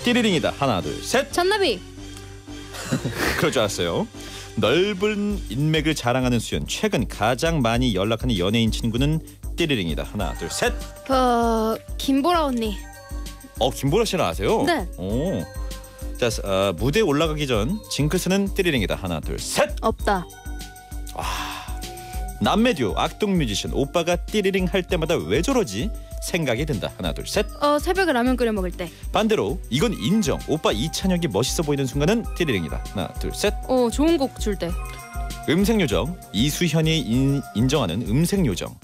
띠리링이다. 하나 둘 셋. 잔나비. 그럴 줄 알았어요. 넓은 인맥을 자랑하는 수연. 최근 가장 많이 연락하는 연예인 친구는 띠리링이다. 하나 둘 셋. 어 김보라 언니. 어 김보라 씨는 아세요? 네. 오. 자 어, 무대 올라가기 전 징크스는 띠리링이다. 하나 둘 셋. 없다. 아. 남매듀 악동뮤지션 오빠가 띠리링 할 때마다 왜 저러지 생각이 든다 하나 둘셋어 새벽에 라면 끓여 먹을 때. 반대로 이건 인정 오빠 이찬혁이 멋있어 보이는 순간은 띠리링이다 하나 둘셋어 좋은 곡 줄 때. 음색 요정 이수현이 인, 인정하는 음색 요정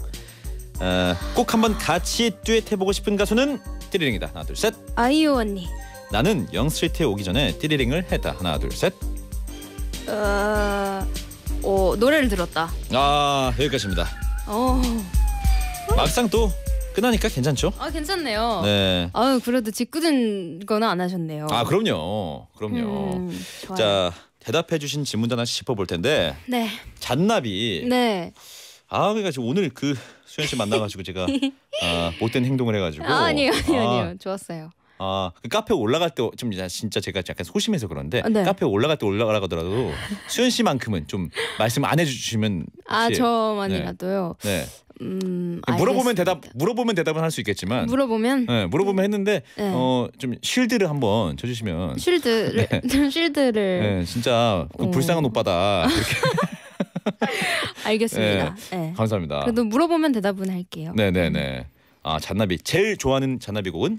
어, 꼭 한번 같이 듀엣 해보고 싶은 가수는 띠리링이다 하나 둘셋 아이유 언니. 나는 영스트리트에 오기 전에 띠리링을 했다 하나 둘셋어 어, 노래를 들었다. 아 여기까지입니다. 어. 막상 또 끝나니까 괜찮죠? 아 괜찮네요. 네. 아 그래도 짓궂은거나 안 하셨네요. 아 그럼요, 그럼요. 음, 자 대답해주신 질문하나 짚어볼 텐데. 네. 잔나비. 네. 아 그러니까 지금 오늘 그 수현 씨 만나가지고 제가 아, 못된 행동을 해가지고. 아, 아니요 아니요 아. 아니요 좋았어요. 아, 그 카페 올라갈 때 좀 진짜 제가 약간 소심해서 그런데 네. 카페 올라갈 때 올라가라 하더라도 수현 씨만큼은 좀 말씀 안 해주시면 아 저만이라도요. 네. 네. 음, 물어보면 대답 물어보면 대답은 할 수 있겠지만 물어보면 네, 물어보면 했는데 네. 어좀 쉴드를 한번 쳐주시면 쉴드를 네. 쉴드를 네, 진짜 그 불쌍한 오빠다 이렇 알겠습니다. 네, 네, 감사합니다. 그래도 물어보면 대답은 할게요. 네네네. 네, 음. 네. 아 잔나비 제일 좋아하는 잔나비 곡은?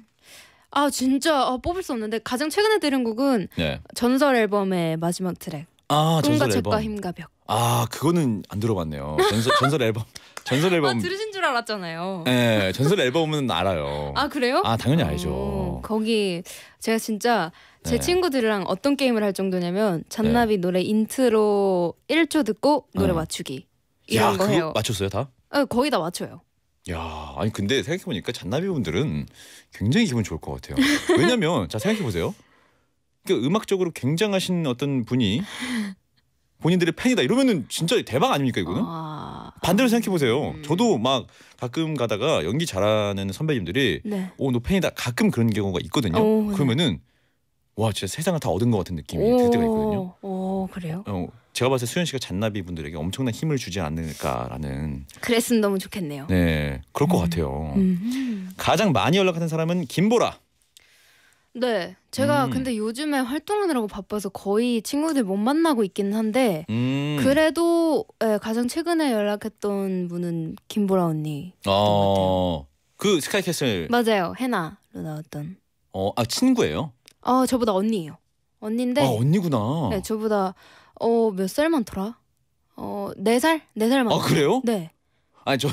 아 진짜 아, 뽑을 수 없는데 가장 최근에 들은 곡은 네. 전설 앨범의 마지막 트랙. 아 꿈과 전 책과 힘과 벽. 아 그거는 안 들어봤네요. 전설, 전설 앨범. 전설 아, 앨범. 아, 들으신 줄 알았잖아요. 네, 전설 앨범은 알아요. 아 그래요? 아 당연히 알죠. 거기 제가 진짜 제 네. 친구들이랑 어떤 게임을 할 정도냐면 잔나비 네. 노래 인트로 1초 듣고 노래 어. 맞추기 이런 야, 거 해요. 맞췄어요 다? 네, 거의 다 맞춰요. 야, 아니 근데 생각해 보니까 잔나비 분들은 굉장히 기분 좋을 것 같아요. 왜냐면 자 생각해 보세요. 그러니까 음악적으로 굉장하신 어떤 분이 본인들의 팬이다 이러면은 진짜 대박 아닙니까 이거는? 아... 반대로 생각해 보세요. 음... 저도 막 가끔 가다가 연기 잘하는 선배님들이 네. 오너 팬이다 가끔 그런 경우가 있거든요. 오, 네. 그러면은 네. 와 진짜 세상을 다 얻은 것 같은 느낌이 들 때가 있거든요. 오 그래요? 어, 제가 봤을 때 수현 씨가 잔나비 분들에게 엄청난 힘을 주지 않을까라는. 그랬으면 너무 좋겠네요. 네, 그럴 것 음. 같아요. 음. 가장 많이 연락하는 사람은 김보라. 네, 제가 음. 근데 요즘에 활동하느라고 바빠서 거의 친구들 못 만나고 있긴 한데 음. 그래도 네, 가장 최근에 연락했던 분은 김보라 언니. 어, 그 스카이캐슬. 맞아요, 해나로 나왔던. 어, 아 친구예요? 아 저보다 언니예요. 언니인데. 아 언니구나. 네 저보다 어몇 살 많더라? 어네 살? 네 살 많아. 아 그래요? 네. 아니 저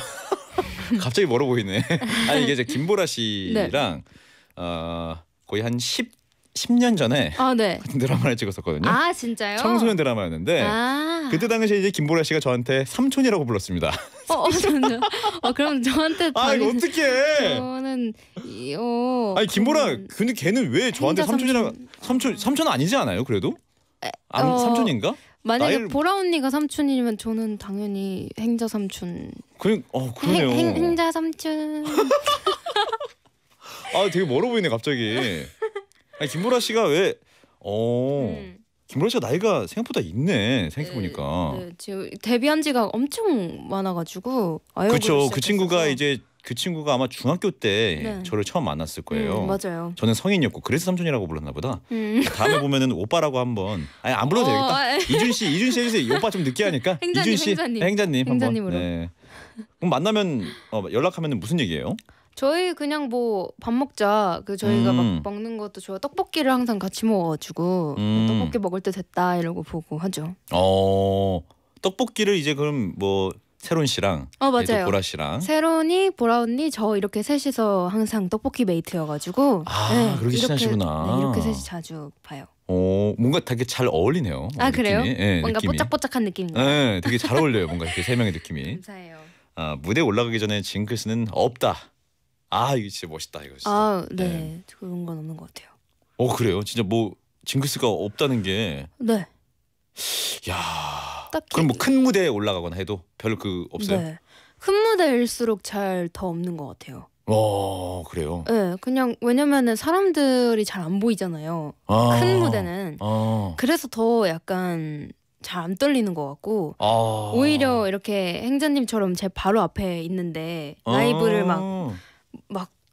갑자기 멀어 보이네. 아니 이게 이제 김보라 씨랑 네. 어 거의 한 10. 10년 전에 아, 네. 드라마를 찍었었거든요. 아 진짜요? 청소년 드라마였는데 아. 그때 당시에 이제 김보라 씨가 저한테 삼촌이라고 불렀습니다. 어, 저는, 어, 어 그럼 저한테 아 이거 어떻게? 저는 어. 아니 김보라 근데 그 걔는 왜 저한테 삼촌이라고 삼촌 삼촌, 아니지 않아요? 그래도 에, 어, 삼촌인가? 만약에 나일... 보라 언니가 삼촌이면 저는 당연히 행자 삼촌. 그냥 어 그러네요. 행, 행, 행자 삼촌. 아 되게 멀어 보이네 갑자기. 아니, 김보라 씨가 왜 어. 음. 김보라 씨가 나이가 생각보다 있네 생각해보니까 네, 지금 네. 데뷔한 지가 엄청 많아가지고 그렇죠 그 친구가 이제 그 친구가 아마 중학교 때 네. 저를 처음 만났을 거예요. 음, 맞아요. 저는 성인이었고 그래서 삼촌이라고 불렀나 보다. 음. 다음에 보면은 오빠라고 한번 아니 안 불러도 어, 되겠다. 이준 씨 이준 씨 해주세요. 오빠 좀 늦게 하니까 행자님, 이준 씨 행자님 행자님, 행자님 한번. 으로 네. 그럼 만나면 어, 연락하면 무슨 얘기예요? 저희 그냥 뭐 밥 먹자. 그 저희가 음. 막 먹는 것도 좋아. 떡볶이를 항상 같이 먹어가지고 음. 떡볶이 먹을 때 됐다 이러고 보고 하죠. 어 떡볶이를 이제 그럼 뭐 세론 씨랑 어 맞아요. 보라 씨랑 세론이 보라 언니 저 이렇게 셋이서 항상 떡볶이 메이트여가지고 아 네, 그렇게 친하시구나. 네, 이렇게 셋이 자주 봐요. 어 뭔가 되게 잘 어울리네요. 아 느낌이. 그래요? 예, 네, 뭔가 느낌이. 뽀짝뽀짝한 느낌인가요? 네, 되게 잘 어울려요. 뭔가 이렇게 세 명의 느낌이. 감사해요. 아 무대 올라가기 전에 징크스는 없다. 아 이게 진짜 멋있다 이거 진짜. 아 네. 네. 그런 건 없는 것 같아요. 어 그래요? 진짜 뭐 징크스가 없다는 게. 네. 야. 딱히... 그럼 뭐 큰 무대에 올라가거나 해도 별로 그 없어요? 네. 큰 무대일수록 잘 더 없는 것 같아요. 어 그래요? 네, 그냥 왜냐면은 사람들이 잘 안 보이잖아요. 아~ 큰 무대는 아~ 그래서 더 약간 잘 안 떨리는 것 같고 아~ 오히려 이렇게 행자님처럼 제 바로 앞에 있는데 라이브를 아. 막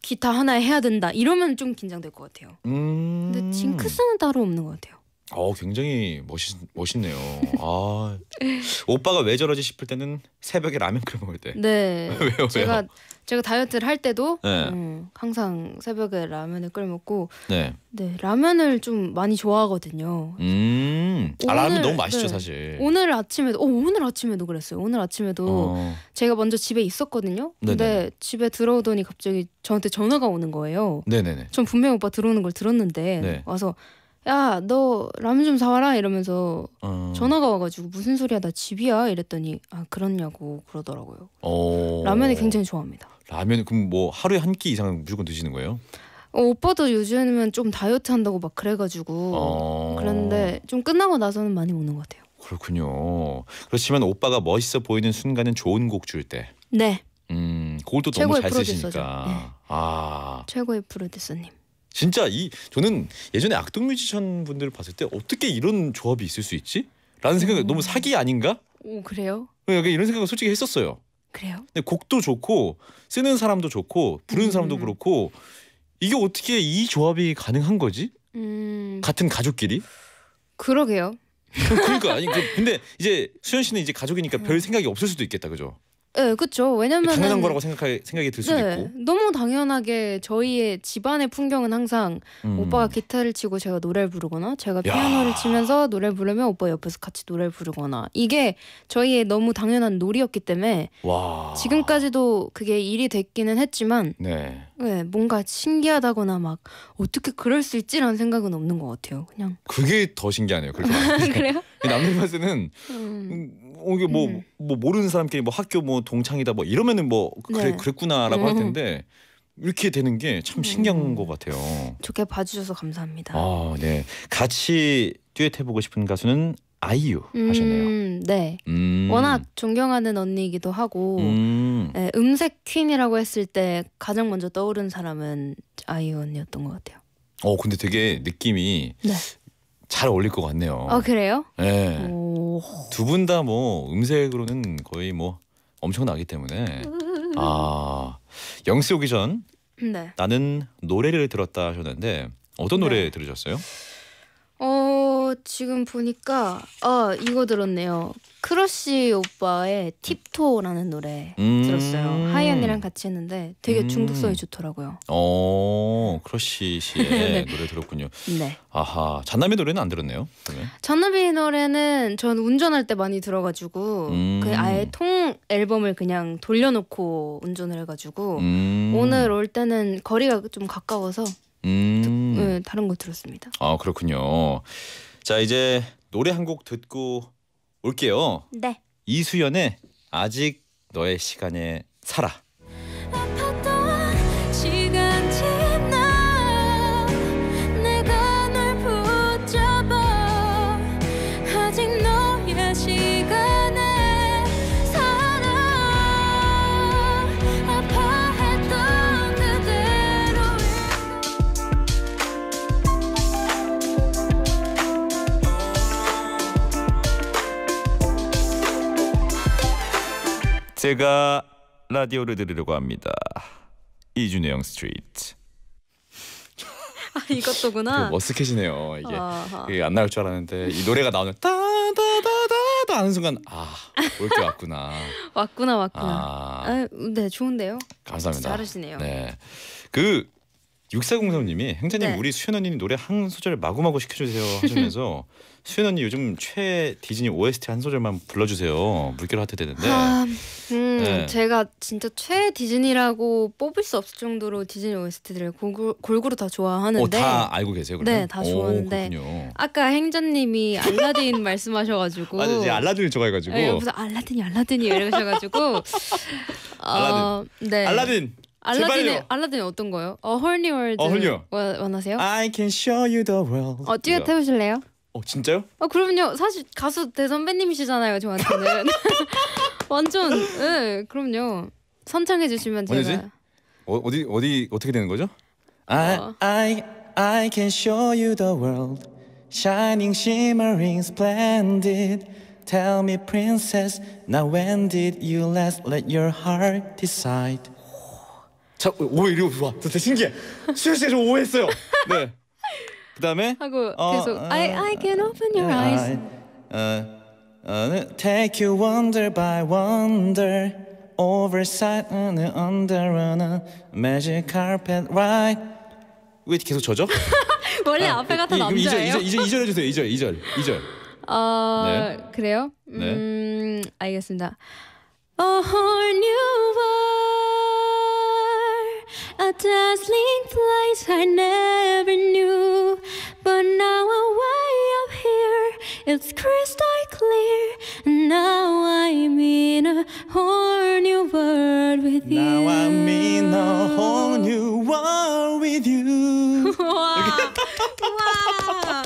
기타 하나 해야 된다 이러면 좀 긴장될 것 같아요. 음... 근데 징크스는 따로 없는 것 같아요. 어 굉장히 멋있 멋있네요. 아 오빠가 왜 저러지 싶을 때는 새벽에 라면 끓여 먹을 때. 네. 왜요? 제가 왜요? 제가 다이어트를 할 때도 네. 음, 항상 새벽에 라면을 끓여 먹고 네. 네 라면을 좀 많이 좋아하거든요. 음, 아, 오늘, 아, 라면 너무 맛있죠 네. 사실. 오늘 아침에도 어, 오늘 아침에도 그랬어요. 오늘 아침에도 어. 제가 먼저 집에 있었거든요. 근데 네네. 집에 들어오더니 갑자기 저한테 전화가 오는 거예요. 네네네. 전 분명 오빠 들어오는 걸 들었는데 네. 와서 야너 라면 좀 사와라 이러면서 어. 전화가 와가지고 무슨 소리야 나 집이야 이랬더니 아 그렇냐고 그러더라고요. 어. 라면을 굉장히 좋아합니다. 라면 그럼 뭐 하루에 한 끼 이상 무조건 드시는 거예요? 어, 오빠도 요즘에는좀 다이어트 한다고 막 그래가지고 어. 그런데 좀 끝나고 나서는 많이 먹는 것 같아요. 그렇군요. 그렇지만 오빠가 멋있어 보이는 순간은 좋은 곡 줄 때. 네. 음, 그걸 또 너무 잘 프로듀서죠. 쓰시니까. 네. 아. 최고의 프로듀서님. 진짜 이 저는 예전에 악동 뮤지션 분들을 봤을 때 어떻게 이런 조합이 있을 수 있지? 라는 생각이 음. 너무 사기 아닌가? 오 그래요? 네, 약간 이런 생각을 솔직히 했었어요. 그래요? 근데 곡도 좋고 쓰는 사람도 좋고 부르는 사람도 음. 그렇고 이게 어떻게 이 조합이 가능한 거지? 음. 같은 가족끼리? 그러게요. 그러니까 아니 그, 근데 이제 수현 씨는 이제 가족이니까 별 음. 생각이 없을 수도 있겠다 그죠? 네, 예, 그렇죠. 왜냐면 당연한 거라고 생각하, 생각이 들 수도 네, 있고. 너무 당연하게 저희의 집안의 풍경은 항상 음. 오빠가 기타를 치고 제가 노래를 부르거나 제가 피아노를 야. 치면서 노래를 부르면 오빠 옆에서 같이 노래를 부르거나 이게 저희의 너무 당연한 놀이였기 때문에 와. 지금까지도 그게 일이 됐기는 했지만 네. 네, 뭔가 신기하다거나 막 어떻게 그럴 수 있지라는 생각은 없는 것 같아요. 그냥 그게 더 신기하네요. 그래요? 남들 봤을 때는 음. 어, 이게 뭐뭐 음. 뭐 모르는 사람끼리 뭐 학교 뭐 동창이다 뭐 이러면은 뭐 그래 네. 그랬구나라고 할 텐데 이렇게 되는 게참 네. 신기한 음. 것 같아요. 좋게 봐주셔서 감사합니다. 아, 네. 같이 듀엣 해보고 싶은 가수는 아이유 음, 하셨네요. 네. 음. 워낙 존경하는 언니이기도 하고 음. 네, 색 퀸이라고 했을 때 가장 먼저 떠오른 사람은 아이유 언니였던 것 같아요. 어, 근데 되게 느낌이 네. 잘 어울릴 것 같네요. 아 그래요? 네. 예. 두분 다 뭐 음색으로는 거의 뭐 엄청나기 때문에 아 영스 오기 전 네. 나는 노래를 들었다 하셨는데 어떤 노래 네. 들으셨어요? 어 지금 보니까 어 이거 들었네요. 크러쉬 오빠의 팁토라는 노래 음 들었어요. 하이 언니랑 같이 했는데 되게 음. 중독성이 음 좋더라고요. 어, 크러쉬 씨의 네. 노래 들었군요. 네. 아하, 잔나비 노래는 안 들었네요. 그 잔나비 노래는 전 운전할 때 많이 들어가지고 음그 아예 통 앨범을 그냥 돌려놓고 운전을 해가지고 음. 오늘 올 때는 거리가 좀 가까워서 음. 네, 다른 거 들었습니다. 아 그렇군요. 자 이제 노래 한 곡 듣고 올게요. 네. 이수연의 아직 너의 시간에 살아. 제가 라디오를 들으려고 합니다. 이준영 스트리트. 아, 이것도구나. 어색해지네요. 이게 아하. 이게 안 나올 줄 알았는데 이 노래가 나오는 따다다다다 하는 순간 아올게 왔구나. 왔구나 왔구나. 아, 아, 네 좋은데요. 감사합니다. 잘하시네요. 네, 그 육사공삼님이 행자님 네. 우리 수현 언니 노래 한 소절 마구마구 시켜주세요 하시면서 수현 언니 요즘 최 디즈니 OST 한 소절만 불러주세요 물결 하트 되는데 아, 음, 네. 제가 진짜 최 디즈니라고 뽑을 수 없을 정도로 디즈니 OST들을 골고루, 골고루 다 좋아하는데 어, 다 알고 계세요 그러면? 네다 좋아하는데 오, 아까 행자님이 알라딘 말씀하셔가지고 맞아요 네, 네, 알라딘을 좋아해가지고 네, 무슨 알라딘이 알라딘이 이러셔가지고 알라딘 어, 네. 알라딘 알라딘의 알라딘 어떤 거요? 어 헐니 월드. 어 헐니. 원하세요? I can show you the world. 어 듀엣 해 보실래요? 어 진짜요? 어 그럼요. 사실 가수 대선배님이시잖아요, 저한테는. 완전 예, 그럼요. 선창해 주시면 제가. 어디지? 어, 어디 어디 어떻게 되는 거죠? I 어. I I can show you the world. Shining, shimmering, splendid. Tell me, princess, now when did you last let your heart decide? 자, 오 이리 와. 되게 신기해. 수현 씨가 좀 오해했어요. 네. 그다음에 하고 계속 어, I I can open your eyes. 어, 어, take you wonder by wonder oversight under under on magic carpet ride. 왜 계속 저죠? 원래 아, 앞에가 다 남자예요. 이제 이제 이절 해주세요. 이절 이절 이절. 어 네. 그래요? 네. 음 알겠습니다. A whole new world. a dazzling place I never knew. But now I'm way up here, it's crystal clear. And now I'm in a whole new world with you. Now I'm in a whole new world with you. 와, 와,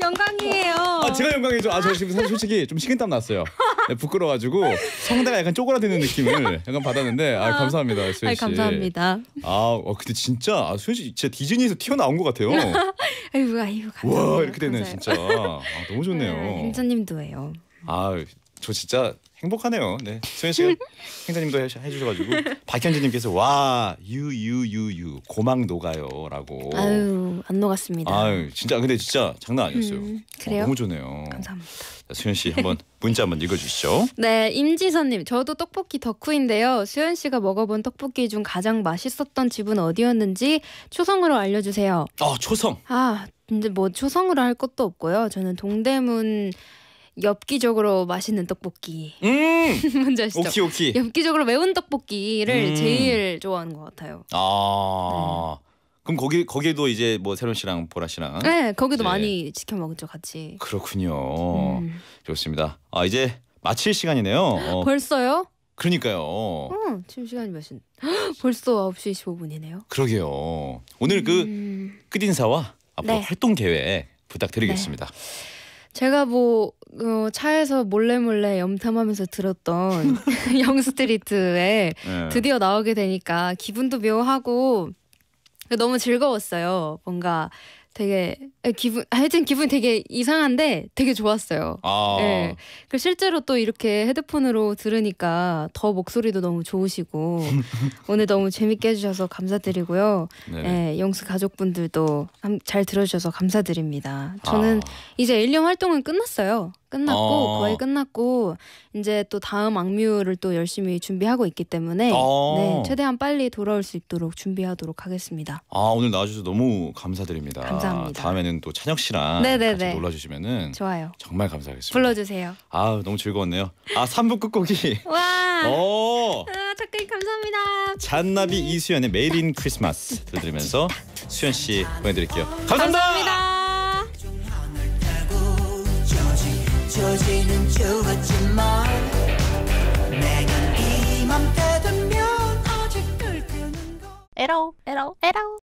영광이에요. 아, 제가 영광이죠. 아, 저 지금 사실 솔직히 좀 식은땀 났어요. 네, 부끄러워가지고 성대가 약간 쪼그라드는 느낌을 약간 받았는데 아, 아. 감사합니다 수현 씨. 감사합니다. 아 어, 근데 진짜 아, 수현 씨 진짜 디즈니에서 튀어나온 것 같아요. 아이고 아이고 감사와 이렇게 되네 진짜 아, 너무 좋네요. 네, 행님도예요 아저 진짜 행복하네요. 네, 소연 씨, 가행사님도 해주셔가지고 박현진님께서 와 유유유유 고막 녹아요라고. 아유 안 녹았습니다. 아유 진짜 근데 진짜 장난 아니었어요. 음, 어, 그래요? 어, 너무 좋네요. 감사합니다. 수현 씨 한번 문자 한번 읽어주시죠. 네, 임지선님 저도 떡볶이 덕후인데요. 수현 씨가 먹어본 떡볶이 중 가장 맛있었던 집은 어디였는지 초성으로 알려주세요. 아 초성. 아 근데 뭐 초성으로 할 것도 없고요. 저는 동대문 엽기적으로 맛있는 떡볶이. 음! 뭔지 아시죠? 오키 오키. 엽기적으로 매운 떡볶이를 음. 제일 좋아하는 것 같아요. 아. 네. 그럼 거기 거기도 이제 뭐 세론 씨랑 보라 씨랑 네 거기도 많이 지켜 먹었죠 같이 그렇군요 음. 좋습니다 아 이제 마칠 시간이네요 어. 벌써요 그러니까요 응, 어, 지금 시간이 몇 시? 벌써 9시 25분이네요 그러게요 오늘 그 음. 끝인사와 앞으로 네. 활동 계획 부탁드리겠습니다. 네. 제가 뭐 어, 차에서 몰래 몰래 염탐하면서 들었던 영스트리트에 네. 예. 드디어 나오게 되니까 기분도 묘하고 너무 즐거웠어요. 뭔가 되게 기분 하여튼 기분 되게 이상한데 되게 좋았어요. 아. 네. 그 실제로 또 이렇게 헤드폰으로 들으니까 더 목소리도 너무 좋으시고 오늘 너무 재밌게 해주셔서 감사드리고요. 네네. 예, 영수 가족분들도 잘 들어주셔서 감사드립니다. 저는 아. 이제 일 년 활동은 끝났어요. 끝났고 어. 거의 끝났고 이제 또 다음 악뮤를 또 열심히 준비하고 있기 때문에 어. 네, 최대한 빨리 돌아올 수 있도록 준비하도록 하겠습니다. 아 오늘 나와주셔서 너무 감사드립니다. 감사합니다. 다음에는 또 찬혁 씨랑 네네네. 같이 놀러주시면은 좋아요. 정말 감사하겠습니다. 불러주세요. 아 너무 즐거웠네요. 아 3부 끝곡이 와. 오. 어. 아 작가님 감사합니다. 잔나비 이수연의 메일인 크리스마스 들으면서 수연 씨 보내드릴게요. 감사합니다. 감사합니다. 잊혀지는 줄 같지만 내가 이맘때 되면 아직 들뜨는 거 에라오 에라오 에라오